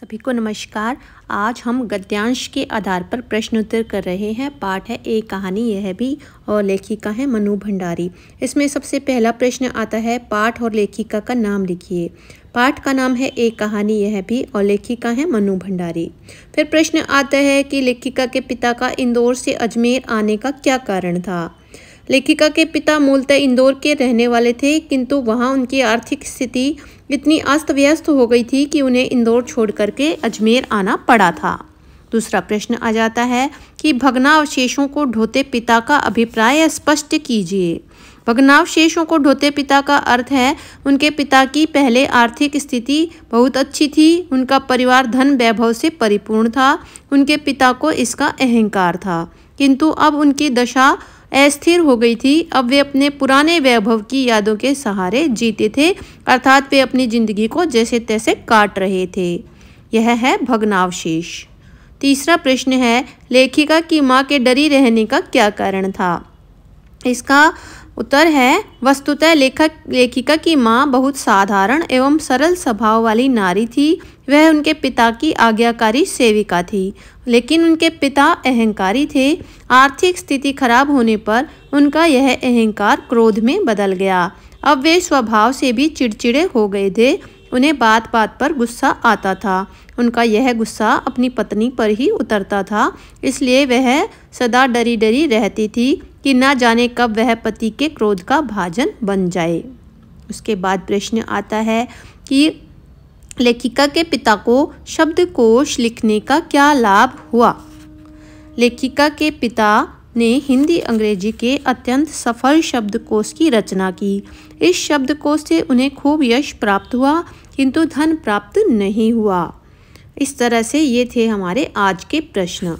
सभी को नमस्कार आज हम गद्यांश के आधार पर प्रश्नोत्तर कर रहे हैं पाठ है एक कहानी यह भी और लेखिका है मनु भंडारी इसमें सबसे पहला प्रश्न आता है पाठ और लेखिका का नाम लिखिए पाठ का नाम है एक कहानी यह भी और लेखिका है मनु भंडारी फिर प्रश्न आता है कि लेखिका के पिता का इंदौर से अजमेर आने का क्या कारण था लेखिका के पिता मूलतः इंदौर के रहने वाले थे किंतु वहाँ उनकी आर्थिक स्थिति इतनी अस्त व्यस्त हो गई थी कि उन्हें इंदौर छोड़ करके अजमेर आना पड़ा था दूसरा प्रश्न आ जाता है कि भग्नावशेषों को ढोते पिता का अभिप्राय स्पष्ट कीजिए भग्नावशेषों को ढोते पिता का अर्थ है उनके पिता की पहले आर्थिक स्थिति बहुत अच्छी थी उनका परिवार धन वैभव से परिपूर्ण था उनके पिता को इसका अहंकार था किंतु अब उनकी दशा अस्थिर हो गई थी अब वे अपने पुराने वैभव की यादों के सहारे जीते थे अर्थात वे अपनी जिंदगी को जैसे तैसे काट रहे थे यह है भग्नावशेष तीसरा प्रश्न है लेखिका की माँ के डरी रहने का क्या कारण था इसका उत्तर है वस्तुतः लेखक लेखिका की माँ बहुत साधारण एवं सरल स्वभाव वाली नारी थी वह उनके पिता की आज्ञाकारी सेविका थी लेकिन उनके पिता अहंकारी थे आर्थिक स्थिति खराब होने पर उनका यह अहंकार क्रोध में बदल गया अब वे स्वभाव से भी चिड़चिड़े हो गए थे उन्हें बात बात पर गुस्सा आता था उनका यह गुस्सा अपनी पत्नी पर ही उतरता था इसलिए वह सदा डरी डरी रहती थी कि ना जाने कब वह पति के क्रोध का भाजन बन जाए उसके बाद प्रश्न आता है कि लेखिका के पिता को शब्दकोश लिखने का क्या लाभ हुआ लेखिका के पिता ने हिंदी अंग्रेजी के अत्यंत सफल शब्दकोश की रचना की इस शब्दकोश से उन्हें खूब यश प्राप्त हुआ किंतु धन प्राप्त नहीं हुआ इस तरह से ये थे हमारे आज के प्रश्न